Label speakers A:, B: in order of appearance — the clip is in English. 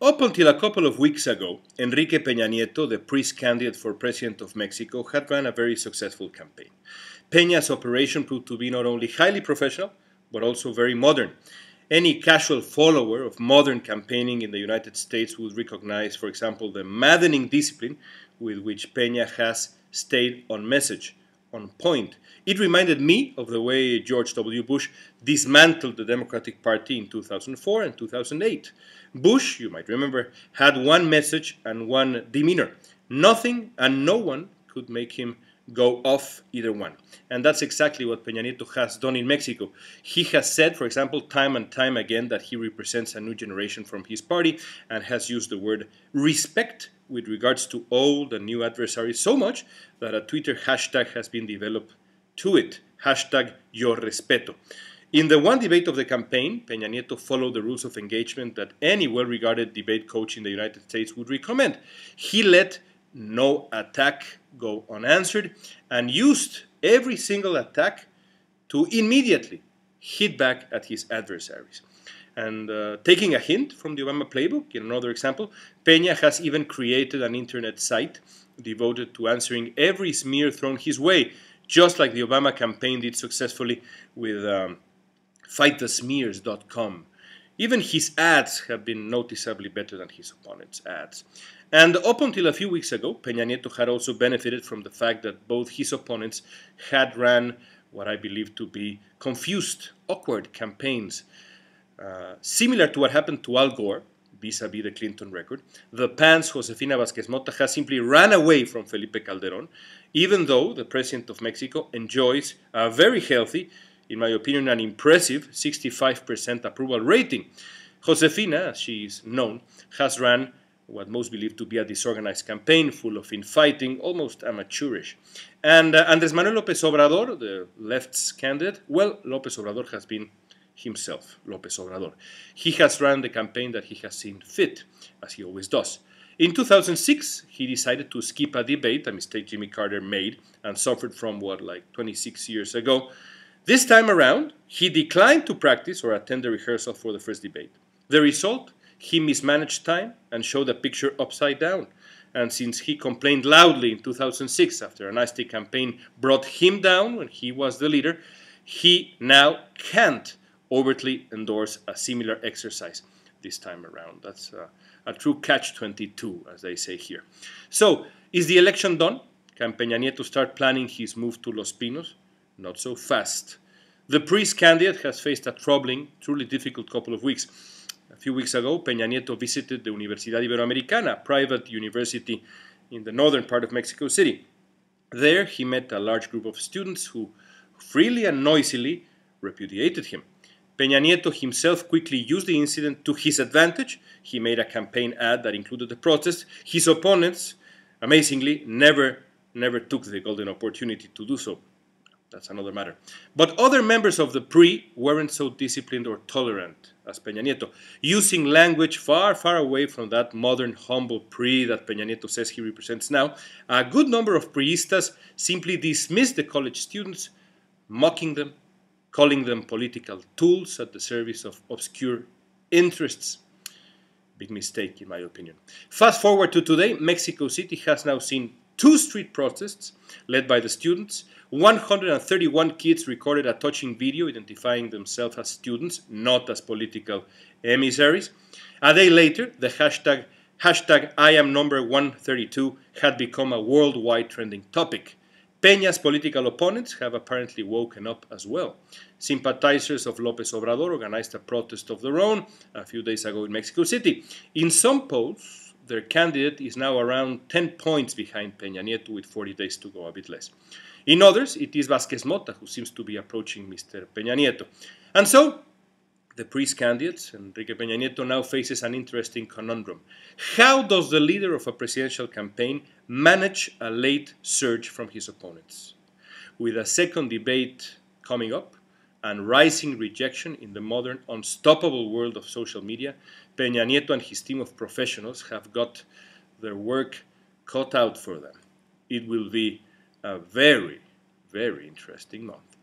A: Up until a couple of weeks ago, Enrique Peña Nieto, the priest candidate for president of Mexico, had run a very successful campaign. Peña's operation proved to be not only highly professional, but also very modern. Any casual follower of modern campaigning in the United States would recognize, for example, the maddening discipline with which Peña has stayed on message on point. It reminded me of the way George W. Bush dismantled the Democratic Party in 2004 and 2008. Bush, you might remember, had one message and one demeanor. Nothing and no one could make him go off either one. And that's exactly what Peña Nieto has done in Mexico. He has said, for example, time and time again that he represents a new generation from his party and has used the word respect with regards to old and new adversaries so much that a Twitter hashtag has been developed to it hashtag Yo Respeto. In the one debate of the campaign, Peña Nieto followed the rules of engagement that any well regarded debate coach in the United States would recommend. He let no attack go unanswered and used every single attack to immediately hit back at his adversaries. And uh, taking a hint from the Obama playbook, in another example, Peña has even created an internet site devoted to answering every smear thrown his way, just like the Obama campaign did successfully with um, fightthesmears.com even his ads have been noticeably better than his opponent's ads. And up until a few weeks ago, Peña Nieto had also benefited from the fact that both his opponents had ran what I believe to be confused, awkward campaigns. Uh, similar to what happened to Al Gore vis-a-vis -vis the Clinton record, the PAN's Josefina Vázquez Mota has simply ran away from Felipe Calderón, even though the president of Mexico enjoys a very healthy in my opinion, an impressive 65% approval rating. Josefina, as she is known, has run what most believe to be a disorganized campaign full of infighting, almost amateurish. And uh, Andres Manuel López Obrador, the left's candidate, well, López Obrador has been himself, López Obrador. He has run the campaign that he has seen fit, as he always does. In 2006, he decided to skip a debate, a mistake Jimmy Carter made and suffered from what, like 26 years ago, this time around, he declined to practice or attend the rehearsal for the first debate. The result? He mismanaged time and showed a picture upside down. And since he complained loudly in 2006 after a nasty campaign brought him down when he was the leader, he now can't overtly endorse a similar exercise this time around. That's a, a true catch 22, as they say here. So, is the election done? Can Peña Nieto start planning his move to Los Pinos? not so fast. The priest candidate has faced a troubling, truly difficult couple of weeks. A few weeks ago, Peña Nieto visited the Universidad Iberoamericana, a private university in the northern part of Mexico City. There, he met a large group of students who freely and noisily repudiated him. Peña Nieto himself quickly used the incident to his advantage. He made a campaign ad that included the protest. His opponents, amazingly, never, never took the golden opportunity to do so. That's another matter. But other members of the PRI weren't so disciplined or tolerant as Peña Nieto, using language far, far away from that modern, humble PRI that Peña Nieto says he represents now. A good number of PRIistas simply dismissed the college students, mocking them, calling them political tools at the service of obscure interests. Big mistake, in my opinion. Fast forward to today, Mexico City has now seen two street protests led by the students. 131 kids recorded a touching video identifying themselves as students, not as political emissaries. A day later, the hashtag, hashtag I am number 132 had become a worldwide trending topic. Peña's political opponents have apparently woken up as well. Sympathizers of López Obrador organized a protest of their own a few days ago in Mexico City. In some polls, their candidate is now around 10 points behind Peña Nieto with 40 days to go, a bit less. In others, it is Vasquez Mota who seems to be approaching Mr. Peña Nieto. And so, the priest candidates, Enrique Peña Nieto now faces an interesting conundrum. How does the leader of a presidential campaign manage a late surge from his opponents? With a second debate coming up, and rising rejection in the modern unstoppable world of social media, Peña Nieto and his team of professionals have got their work cut out for them. It will be a very, very interesting month.